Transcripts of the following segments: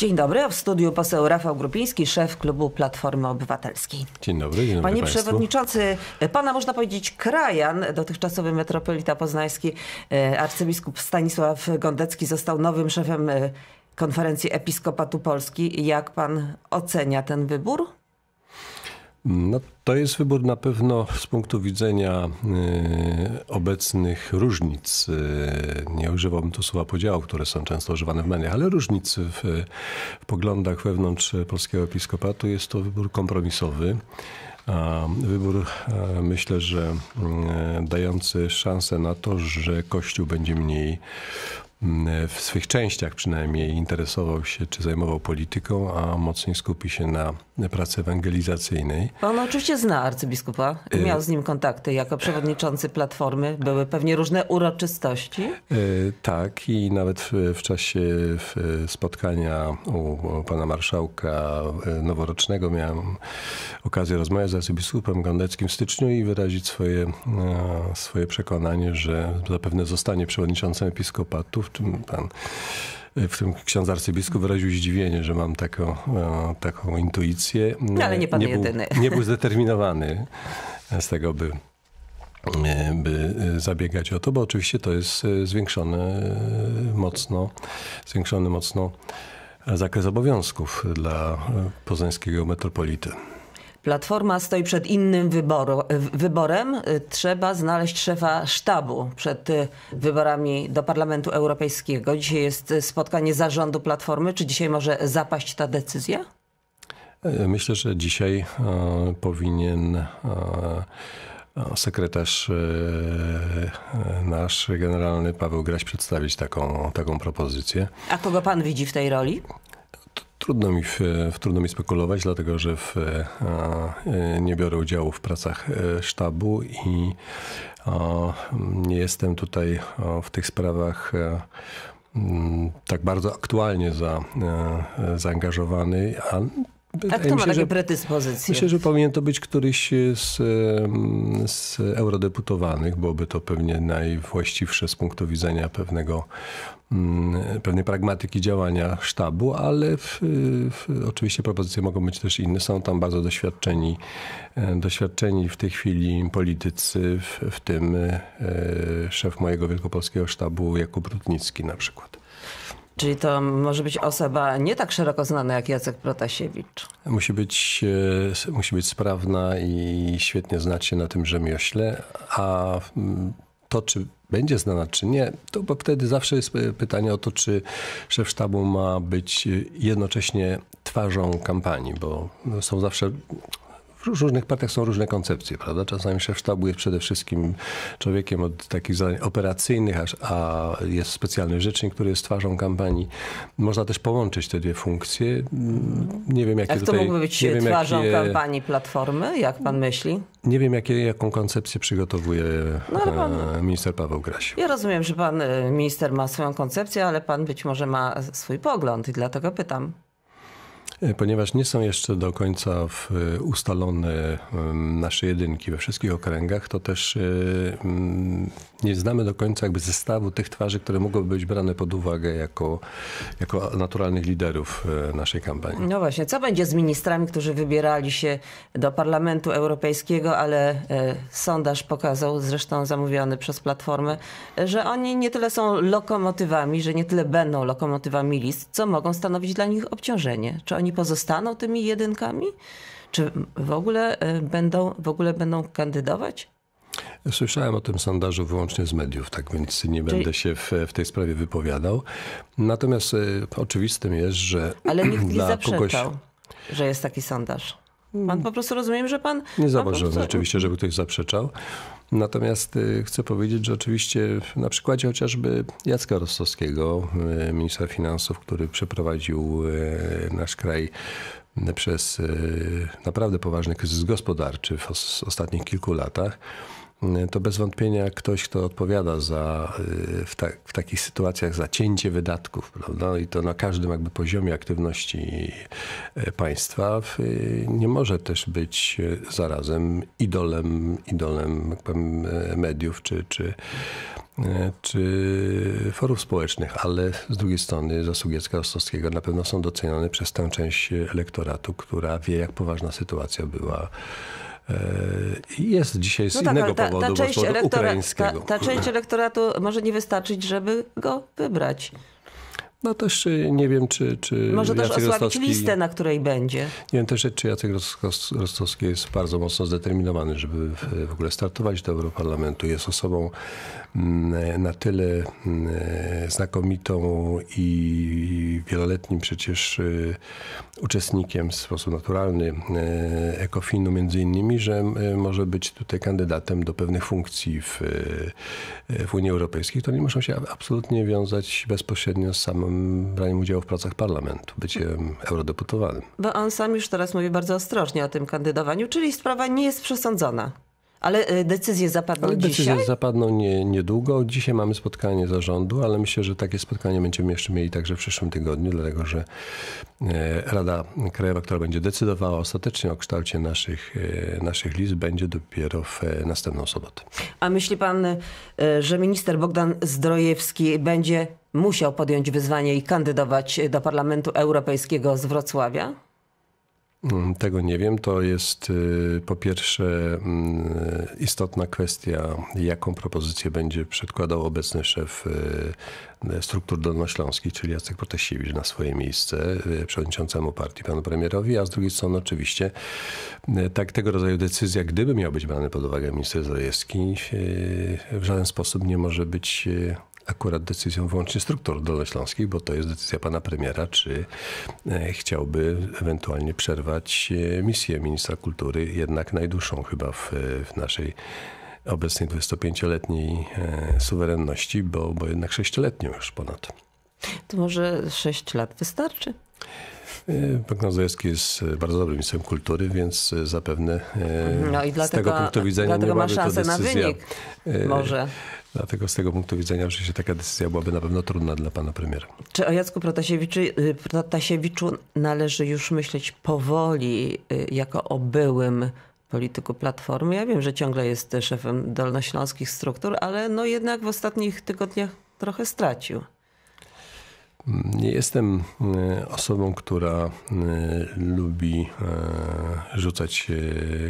Dzień dobry, w studiu poseł Rafał Grupiński, szef klubu Platformy Obywatelskiej. Dzień dobry, dzień dobry Panie Państwu. Przewodniczący, Pana można powiedzieć krajan, dotychczasowy metropolita poznański, e, arcybiskup Stanisław Gondecki został nowym szefem e, konferencji Episkopatu Polski. Jak Pan ocenia ten wybór? No to jest wybór na pewno z punktu widzenia y, obecnych różnic. Y, nie używam tu słowa podziału, które są często używane w mediach, ale różnic w, poglądach wewnątrz polskiego episkopatu. Jest to wybór kompromisowy. Wybór e, myślę, że e, dający szansę na to, że Kościół będzie mniej mm, w swych częściach przynajmniej interesował się czy zajmował polityką, a mocniej skupi się na pracy ewangelizacyjnej. On oczywiście zna arcybiskupa, e, miał z nim kontakty jako przewodniczący Platformy. Były pewnie różne uroczystości. E, tak i nawet w, w czasie spotkania u pana marszałka e, noworocznego miałem okazję rozmawiać z arcybiskupem Gondeckim w styczniu i wyrazić swoje, swoje przekonanie, że zapewne zostanie przewodniczącym episkopatu, w czym pan Y, w tym ksiądz arcybiskup wyraził zdziwienie, że mam taką, e, taką intuicję. No, ale nie pan nie jedyny. nie był zdeterminowany z tego, by e, by e, zabiegać o to, bo oczywiście to jest zwiększone mocno, zwiększony mocno zakres obowiązków dla poznańskiego metropolity. Platforma stoi przed innym wyboru, wyborem. Trzeba znaleźć szefa sztabu przed wyborami do Parlamentu Europejskiego. Dzisiaj jest spotkanie zarządu Platformy. Czy dzisiaj może zapaść ta decyzja? E, myślę, że dzisiaj e, powinien. E, sekretarz nasz generalny Paweł Graś przedstawić taką, taką propozycję. A kogo pan widzi w tej roli? Trudno mi, w, trudno mi spekulować, dlatego że w, e, e, nie biorę udziału w pracach e, sztabu i nie jestem tutaj w tych sprawach tak bardzo aktualnie za, zaangażowany, a a kto ma takie predyspozycje? Myślę, że powinien to być któryś z, z eurodeputowanych. Byłoby to pewnie najwłaściwsze z punktu widzenia pewnego Mm, pewnej pragmatyki działania sztabu, ale w, w, oczywiście propozycje mogą być też inne. Są tam bardzo doświadczeni, e, doświadczeni w tej chwili politycy, w, w tym e, szef mojego wielkopolskiego sztabu Jakub Rutnicki na przykład. Czyli to może być osoba nie tak szeroko znana jak Jacek Protasiewicz. Musi być, e, musi być sprawna i świetnie znać się na tym rzemiośle, a mm, to czy będzie znana czy nie, to bo wtedy zawsze jest pytanie o to, czy szef sztabu ma być jednocześnie twarzą kampanii, bo no, są zawsze w różnych partiach są różne koncepcje, prawda? Czasami szef sztabu jest przede wszystkim człowiekiem od takich zadań operacyjnych, a jest specjalny rzecznik, który jest twarzą kampanii. Można też połączyć te dwie funkcje. Mm, nie wiem, jakie Jak to tutaj, mógłby być wiem, twarzą jakie, kampanii Platformy, jak pan myśli? Nie wiem, jakie, jaką koncepcję przygotowuje no, e, pan, minister Paweł Graś. Ja rozumiem, że pan e, minister ma swoją koncepcję, ale pan być może ma swój pogląd i dlatego pytam. E, ponieważ nie są jeszcze do końca e, ustalone nasze jedynki we wszystkich okręgach, to też e, mm, nie znamy do końca jakby zestawu tych twarzy, które mogłyby być brane pod uwagę jako, jako naturalnych liderów naszej kampanii. No właśnie, co będzie z ministrami, którzy wybierali się do Parlamentu Europejskiego, ale sondaż pokazał, zresztą zamówiony przez Platformę, że oni nie tyle są lokomotywami, że nie tyle będą lokomotywami list, co mogą stanowić dla nich obciążenie. Czy oni oni pozostaną tymi jedynkami? Czy w ogóle e, będą, w ogóle będą kandydować? Słyszałem o tym sondażu wyłącznie z mediów, tak więc nie Czyli... będę się w, w, tej sprawie wypowiadał. Natomiast e, oczywistym jest, że. Ale nikt nie zaprzeczał, kogoś... że jest taki sondaż. Pan po prostu rozumiem, że pan. Nie zauważyłem pan prostu... rzeczywiście, żeby ktoś zaprzeczał. Natomiast y, chcę powiedzieć, że oczywiście na przykładzie chociażby Jacka Rostowskiego, y, ministra finansów, który przeprowadził y, nasz kraj przez naprawdę poważny kryzys gospodarczy w ostatnich kilku latach, Y, to bez wątpienia ktoś, kto odpowiada za, y, w, ta, w, takich sytuacjach za cięcie wydatków, prawda? i to na każdym jakby poziomie aktywności y, państwa, nie może też być zarazem idolem, idolem powiem, mediów czy, czy, czy forów społecznych, ale z drugiej strony Zasługiecka Rostowskiego na pewno są docenione przez tę część elektoratu, która wie, jak poważna sytuacja była E, jest dzisiaj z no tak, innego ta, część elektora, ukraińskiego. Ta, ta część elektoratu może nie wystarczyć, żeby go wybrać. No też y, nie wiem, czy, czy Może Jacek też osłabić Rostowski, listę, na której będzie. Nie wiem też, czy Jacek Rostowski jest bardzo mocno zdeterminowany, żeby w ogóle startować do Europarlamentu. Jest osobą mm, e, na tyle mm, e, znakomitą i wieloletnim przecież y, uczestnikiem w sposób naturalny ECOFIN-u między innymi, że e, może być tutaj kandydatem do pewnych funkcji w, w Unii Europejskiej, To nie muszą się absolutnie wiązać bezpośrednio z samym braniem udziału w pracach parlamentu, byciem eurodeputowanym. Bo on sam już teraz mówi bardzo ostrożnie o tym kandydowaniu, czyli sprawa nie jest przesądzona. Ale y, decyzje zapadną ale decyzje dzisiaj? Decyzje zapadną nie, niedługo. Dzisiaj mamy spotkanie zarządu, ale myślę, że takie spotkanie będziemy jeszcze mieli także w przyszłym tygodniu, dlatego że e, Rada Krajowa, która będzie decydowała ostatecznie o kształcie naszych, e, naszych list, będzie dopiero w e, następną sobotę. A myśli pan, że minister Bogdan Zdrojewski będzie musiał podjąć wyzwanie i kandydować do Parlamentu Europejskiego z Wrocławia? Mm, tego nie wiem. To jest y, po pierwsze mm, istotna kwestia, jaką propozycję będzie przedkładał obecny szef y, struktur dolnośląskich, czyli Jacek Protasiewicz na swoje miejsce y, przewodniczącemu partii, panu premierowi, a z drugiej strony oczywiście tak tego rodzaju decyzja, gdyby miał być brana pod uwagę minister Zalewski, w żaden sposób nie może być akurat decyzją wyłącznie struktur dolnośląskich, bo to jest decyzja pana premiera, czy e, chciałby ewentualnie przerwać e, misję ministra kultury, jednak najdłuższą chyba w, w naszej obecnej 25-letniej e, suwerenności, bo, bo jednak 6-letnią już ponad. To może 6 lat wystarczy? Bagnozoewski e, jest bardzo dobrym ministrem kultury, więc e, zapewne e, no i dlatego, z tego punktu widzenia nie byłaby to decyzja. Może. Dlatego z tego punktu widzenia że się taka decyzja byłaby na pewno trudna dla pana premiera. Czy o Jacku Protasiewiczu, y, Protasiewiczu należy już myśleć powoli y, jako o byłym polityku Platformy? Ja wiem, że ciągle jest szefem dolnośląskich struktur, ale no jednak w ostatnich tygodniach trochę stracił. Nie jestem e, osobą, która e, lubi e, rzucać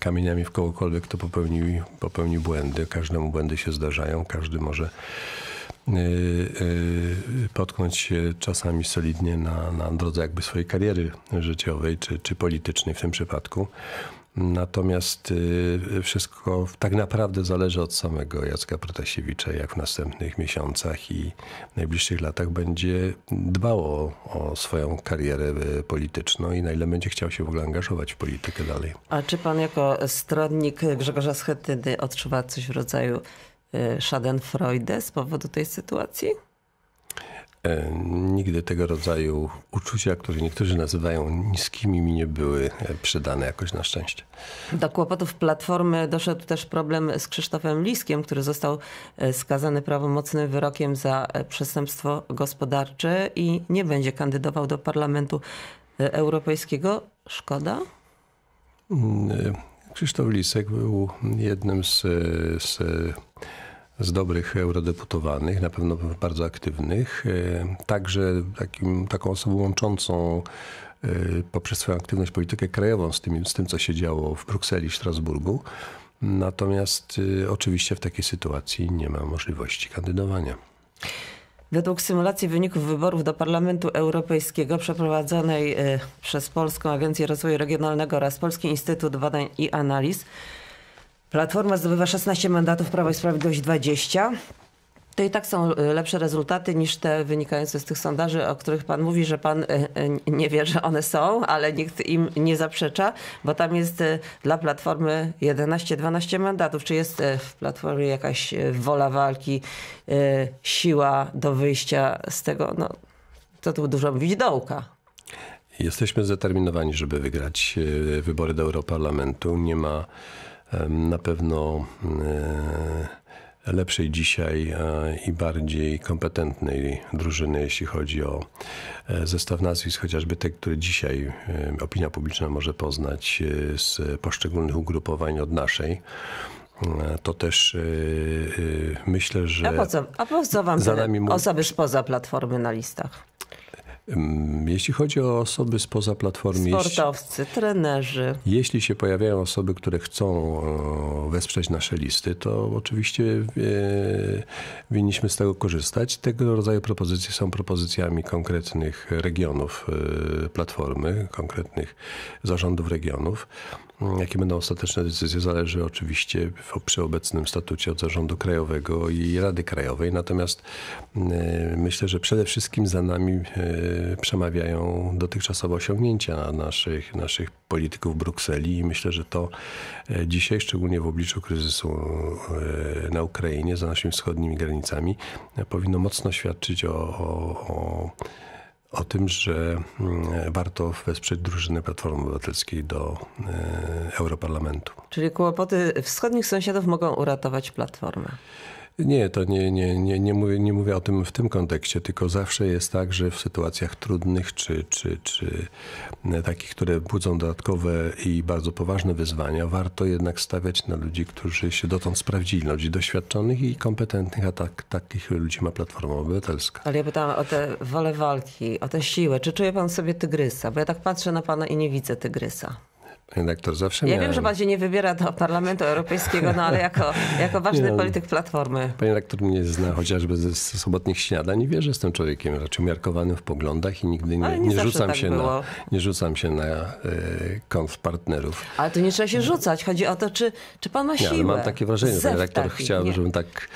kamieniami w kogokolwiek, kto popełnił, popełnił błędy. Każdemu błędy się zdarzają, każdy może potknąć się czasami solidnie na, na drodze jakby swojej kariery życiowej czy, czy politycznej w tym przypadku. Natomiast y, wszystko tak naprawdę zależy od samego Jacka Protasiewicza, jak w następnych miesiącach i najbliższych latach będzie dbało o swoją karierę y, polityczną i na ile będzie chciał się w ogóle angażować w politykę dalej. A czy pan jako stronnik Grzegorza Schetyny odczuwa coś w rodzaju y, Schadenfreude z powodu tej sytuacji? Nigdy tego rodzaju uczucia, które niektórzy nazywają niskimi, mi nie były e, przydane jakoś na szczęście. Do kłopotów Platformy doszedł też problem z Krzysztofem Liskiem, który został e, skazany prawomocnym wyrokiem za e, przestępstwo gospodarcze i nie będzie kandydował do Parlamentu Europejskiego. Szkoda? Mm, Krzysztof Lisek był jednym z, z z dobrych eurodeputowanych, na pewno bardzo aktywnych. E, także takim, taką osobą łączącą e, poprzez swoją aktywność politykę krajową z tym, z tym, co się działo w Brukseli w Strasburgu. Natomiast e, oczywiście w takiej sytuacji nie ma możliwości kandydowania. Według symulacji wyników wyborów do Parlamentu Europejskiego przeprowadzonej przez Polską Agencję Rozwoju Regionalnego oraz Polski Instytut Badań i Analiz Platforma zdobywa 16 mandatów, Prawo i Sprawiedliwość 20. To i tak są e, lepsze rezultaty niż te wynikające z tych sondaży, o których pan mówi, że pan e, e, nie wie, że one są, ale nikt im nie zaprzecza, bo tam jest dla Platformy 11-12 mandatów. Czy jest w Platformie jakaś wola walki, siła do wyjścia z tego? No, to tu dużo mówić, dołka. Jesteśmy zdeterminowani, żeby wygrać wybory do Europarlamentu. Nie ma na pewno e, lepszej dzisiaj e, i bardziej kompetentnej drużyny, jeśli chodzi o e, zestaw nazwisk, chociażby te, które dzisiaj opinia publiczna może poznać z poszczególnych ugrupowań od naszej. To też myślę, że. A po co, A po co wam za nami osoby spoza platformy na listach? Jeśli chodzi o osoby spoza platformy. Sportowcy, jeśli, trenerzy. Jeśli się pojawiają osoby, które chcą e, wesprzeć nasze listy, to oczywiście e, winniśmy z tego korzystać. Tego rodzaju propozycje są propozycjami konkretnych regionów e, platformy, konkretnych zarządów regionów. Mm, jakie będą ostateczne decyzje, zależy oczywiście przy obecnym statucie od zarządu krajowego i Rady Krajowej. Natomiast mm, myślę, że przede wszystkim za nami przemawiają dotychczasowe osiągnięcia naszych, naszych polityków Brukseli i myślę, że to e, dzisiaj, szczególnie w obliczu kryzysu e, na Ukrainie, za naszymi wschodnimi granicami, e, powinno mocno świadczyć o, o, o o tym, że mm, warto wesprzeć drużynę Platformy Obywatelskiej do Europarlamentu. Czyli kłopoty wschodnich sąsiadów mogą uratować Platformę. Nie, to nie, nie, nie, nie, mówię, nie mówię o tym w tym kontekście, tylko zawsze jest tak, że w sytuacjach trudnych czy, czy, czy e, takich, które budzą dodatkowe i bardzo poważne wyzwania, warto jednak stawiać na ludzi, którzy się dotąd sprawdzili, ludzi doświadczonych i kompetentnych, a tak, takich ludzi ma Platforma Obywatelska. Ale ja pytałam o te wolę walki, o tę siłę. Czy czuje pan sobie tygrysa? Bo ja tak patrzę na pana i nie widzę tygrysa redaktor zawsze miałem. Ja wiem, że pan się nie wybiera do Parlamentu Europejskiego, no ale jako, jako ważny nie, no. polityk Platformy. Pani redaktor mnie zna chociażby ze sobotnich śniadań i wie, że jestem człowiekiem raczej umiarkowanym w poglądach i nigdy nie, nie, nie rzucam, tak się na, nie rzucam się na y, konf partnerów. Ale tu nie trzeba się rzucać. Chodzi o to, czy, czy pan ma siłę. Nie, ale mam takie wrażenie, że redaktor taki, chciał, nie. żebym tak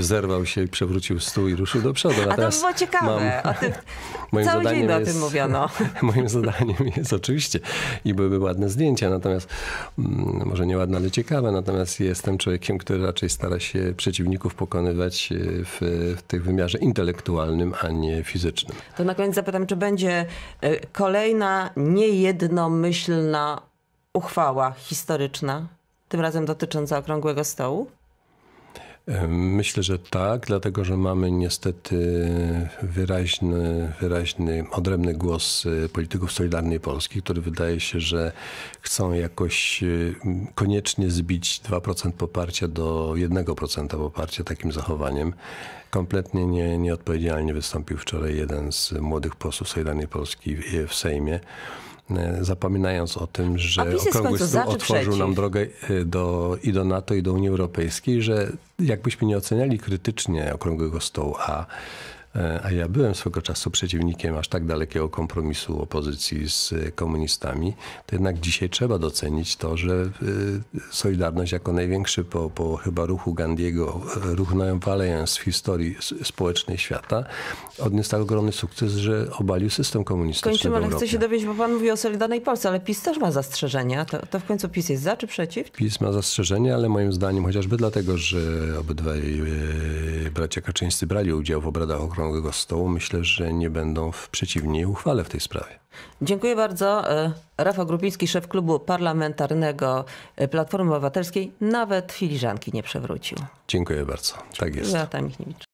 zerwał się, przewrócił stół i ruszył do przodu. A, A to było ciekawe. Mam, o tym, moim cały zadaniem dzień o tym jest, mówiono. Moim zadaniem jest oczywiście i byłyby ładne zdjęcia zdjęcia, natomiast mm, może nieładne, ale ciekawe, natomiast jestem człowiekiem, który raczej stara się przeciwników pokonywać e, w, w tym wymiarze intelektualnym, a nie fizycznym. To na koniec zapytam, czy będzie e, kolejna niejednomyślna uchwała historyczna, tym razem dotycząca okrągłego stołu? Myślę, że tak, dlatego że mamy niestety wyraźny, wyraźny odrębny głos y, polityków Solidarnej Polski, który wydaje się, że chcą jakoś y, koniecznie zbić 2% poparcia do 1% poparcia takim zachowaniem. Kompletnie nie, nieodpowiedzialnie wystąpił wczoraj jeden z młodych posłów Solidarnej Polski w Sejmie E, zapominając o tym, że Okrągły Stół otworzył nam drogę e, do, i do NATO, i do Unii Europejskiej, że jakbyśmy nie oceniali krytycznie Okrągłego Stołu, a E, a ja byłem swego czasu przeciwnikiem aż tak dalekiego kompromisu opozycji z e, komunistami, to jednak dzisiaj trzeba docenić to, że e, Solidarność jako największy po, po chyba ruchu Gandiego, ruch Noemwalejans w historii społecznej świata, odniósł tak ogromny sukces, że obalił system komunistyczny Kończymy, ale chcę się dowiedzieć, bo pan mówi o Solidarnej Polsce, ale PiS też ma zastrzeżenia. To, to w końcu PiS jest za czy przeciw? PiS ma zastrzeżenia, ale moim zdaniem chociażby dlatego, że obydwaj bracia Kaczyńscy brali udział w obradach ochrony okrągłego stołu myślę, że nie będą w przeciwni uchwale w tej sprawie. Dziękuję bardzo. E, Rafał Grupiński, szef klubu parlamentarnego e, Platformy Obywatelskiej, nawet filiżanki nie przewrócił. Dziękuję bardzo. Tak jest. tam ich nie